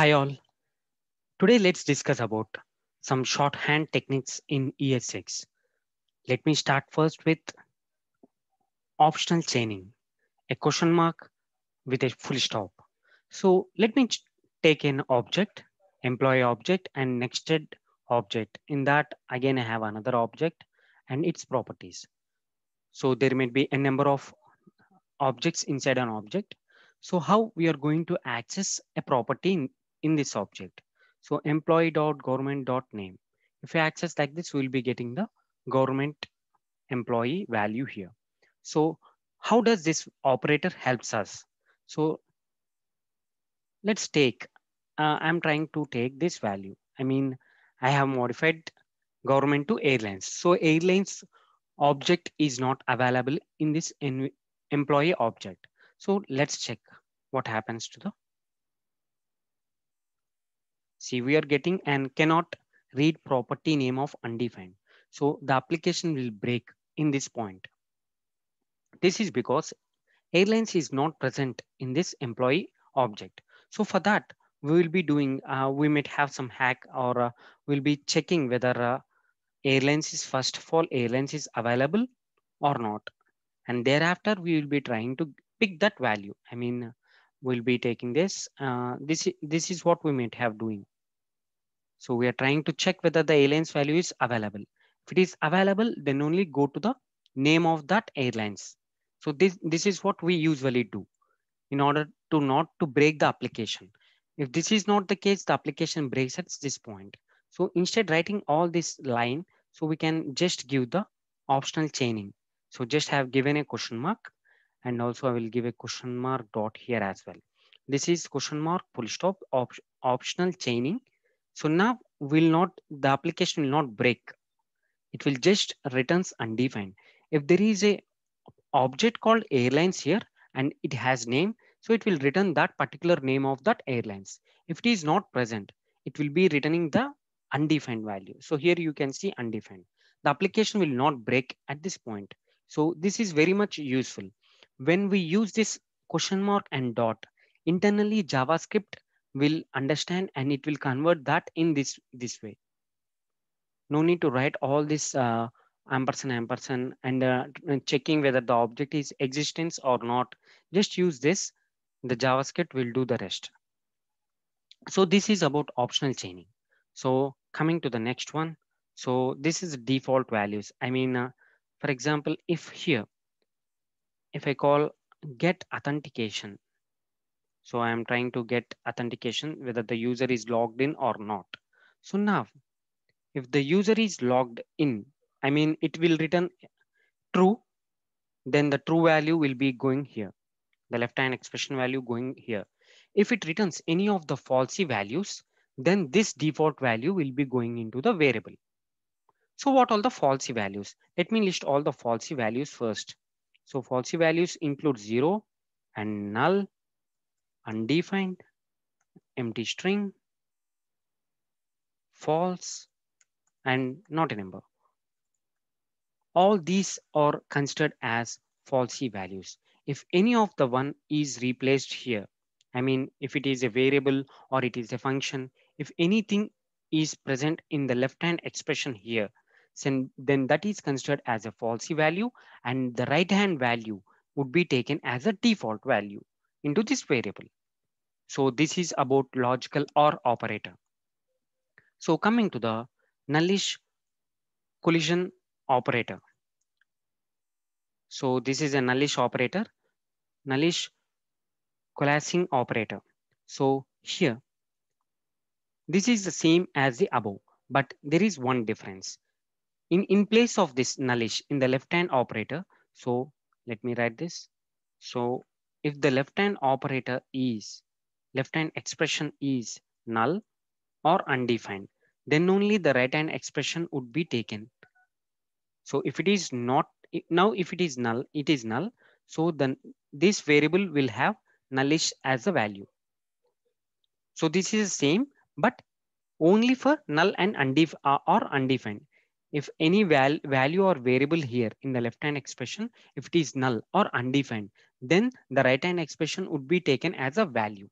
Hi all. Today let's discuss about some shorthand techniques in ES6. Let me start first with optional chaining, a question mark with a full stop. So let me take an object, employee object and nested object. In that again I have another object and its properties. So there may be a number of objects inside an object. So how we are going to access a property in this object. So employee.government.name. If you access like this, we'll be getting the government employee value here. So how does this operator helps us? So let's take, uh, I'm trying to take this value. I mean, I have modified government to airlines. So airlines object is not available in this employee object. So let's check what happens to the See, we are getting and cannot read property name of undefined. So the application will break in this point. This is because airlines is not present in this employee object. So for that, we will be doing, uh, we might have some hack or uh, we'll be checking whether uh, airlines is first of all, airlines is available or not. And thereafter, we will be trying to pick that value. I mean, we'll be taking this. Uh, this, this is what we might have doing. So we are trying to check whether the airlines value is available. If it is available, then only go to the name of that airlines. So this, this is what we usually do in order to not to break the application. If this is not the case, the application breaks at this point. So instead writing all this line, so we can just give the optional chaining. So just have given a question mark and also I will give a question mark dot here as well. This is question mark full stop op optional chaining so now will not the application will not break. It will just returns undefined. If there is a object called airlines here and it has name, so it will return that particular name of that airlines. If it is not present, it will be returning the undefined value. So here you can see undefined. The application will not break at this point. So this is very much useful. When we use this question mark and dot, internally JavaScript will understand and it will convert that in this this way no need to write all this uh, ampersand ampersand and uh, checking whether the object is existence or not just use this the javascript will do the rest so this is about optional chaining so coming to the next one so this is default values i mean uh, for example if here if i call get authentication so I am trying to get authentication whether the user is logged in or not. So now if the user is logged in, I mean, it will return true, then the true value will be going here. The left hand expression value going here. If it returns any of the falsy values, then this default value will be going into the variable. So what all the falsy values? Let me list all the falsy values first. So falsy values include zero and null undefined, empty string, false, and not a number. All these are considered as falsy values. If any of the one is replaced here, I mean, if it is a variable or it is a function, if anything is present in the left-hand expression here, then that is considered as a falsy value and the right-hand value would be taken as a default value into this variable. So this is about logical OR operator. So coming to the nullish collision operator. So this is a nullish operator, nullish collapsing operator. So here, this is the same as the above, but there is one difference. In, in place of this nullish in the left-hand operator, so let me write this. So if the left hand operator is, left hand expression is null or undefined, then only the right hand expression would be taken. So if it is not, now if it is null, it is null. So then this variable will have nullish as a value. So this is the same, but only for null and undef uh, or undefined. If any val value or variable here in the left hand expression, if it is null or undefined, then the right hand expression would be taken as a value.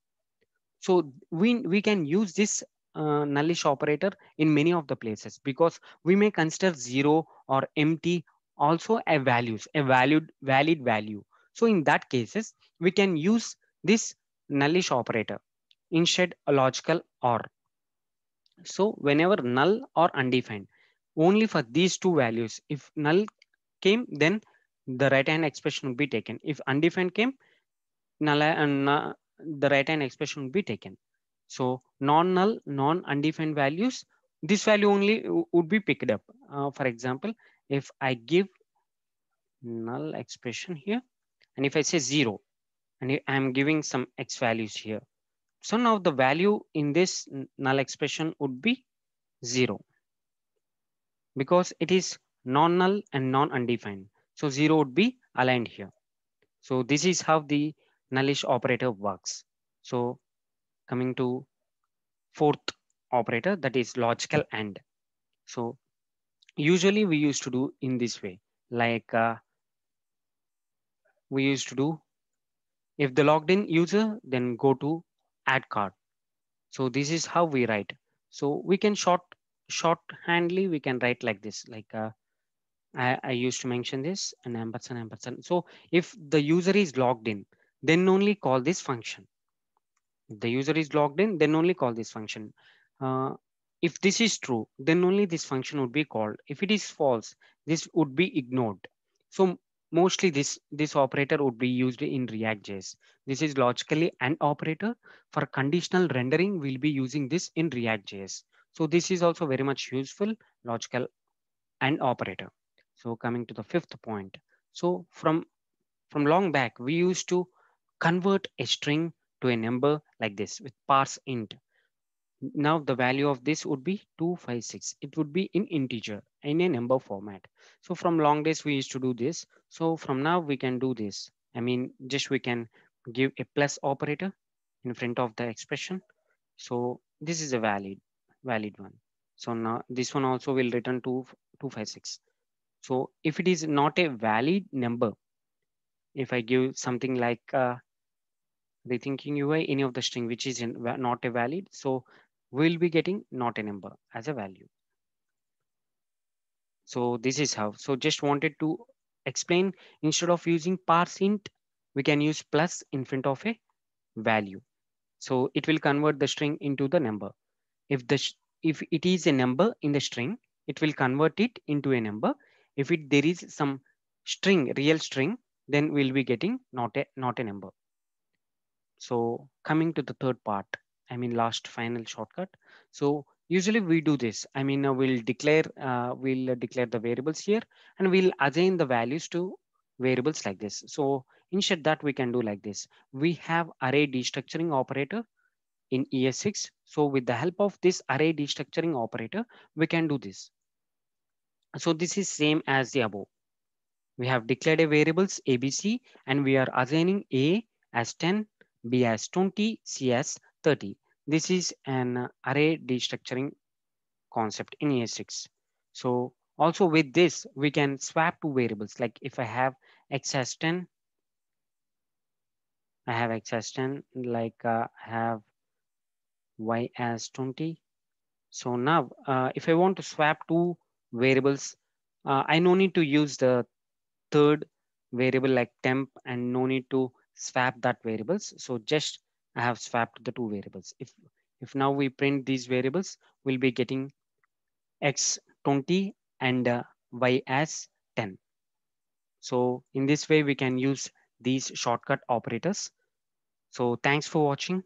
So we, we can use this uh, nullish operator in many of the places because we may consider zero or empty also a values, a valued valid value. So in that cases, we can use this nullish operator instead a logical or. So whenever null or undefined, only for these two values, if null came, then the right hand expression would be taken. If undefined came, null and uh, the right hand expression would be taken. So non-null, non-undefined values, this value only would be picked up. Uh, for example, if I give null expression here, and if I say zero, and I'm giving some x values here. So now the value in this null expression would be zero because it is non-null and non-undefined. So zero would be aligned here. So this is how the nullish operator works. So coming to fourth operator that is logical AND. So usually we used to do in this way like uh, we used to do if the logged in user then go to add card. So this is how we write. So we can short shorthandly we can write like this like uh, I, I used to mention this and ampersand ampersand. So if the user is logged in, then only call this function. If the user is logged in, then only call this function. Uh, if this is true, then only this function would be called. If it is false, this would be ignored. So mostly this, this operator would be used in React.js. This is logically an operator. For conditional rendering, we'll be using this in React.js. So this is also very much useful, logical and operator. So coming to the fifth point. So from, from long back, we used to convert a string to a number like this with parse int. Now the value of this would be 256. It would be in integer in a number format. So from long days, we used to do this. So from now we can do this. I mean, just we can give a plus operator in front of the expression. So this is a valid, valid one. So now this one also will return to 256. So if it is not a valid number, if I give something like uh, the thinking UI, any of the string which is in, not a valid, so we'll be getting not a number as a value. So this is how. So just wanted to explain instead of using parse int, we can use plus in front of a value. So it will convert the string into the number. If the if it is a number in the string, it will convert it into a number. If it, there is some string, real string, then we'll be getting not a, not a number. So coming to the third part, I mean last final shortcut. So usually we do this. I mean, uh, we'll declare, uh, we'll uh, declare the variables here and we'll assign the values to variables like this. So instead that we can do like this. We have array destructuring operator in ES6. So with the help of this array destructuring operator, we can do this. So this is same as the above. We have declared a variables ABC and we are assigning A as 10, B as 20, C as 30. This is an array destructuring concept in A6. So also with this, we can swap two variables. Like if I have X as 10, I have X as 10, like uh, I have Y as 20. So now uh, if I want to swap two variables. Uh, I no need to use the third variable like temp and no need to swap that variables. So just I have swapped the two variables. If, if now we print these variables, we'll be getting x 20 and uh, y as 10. So in this way, we can use these shortcut operators. So thanks for watching.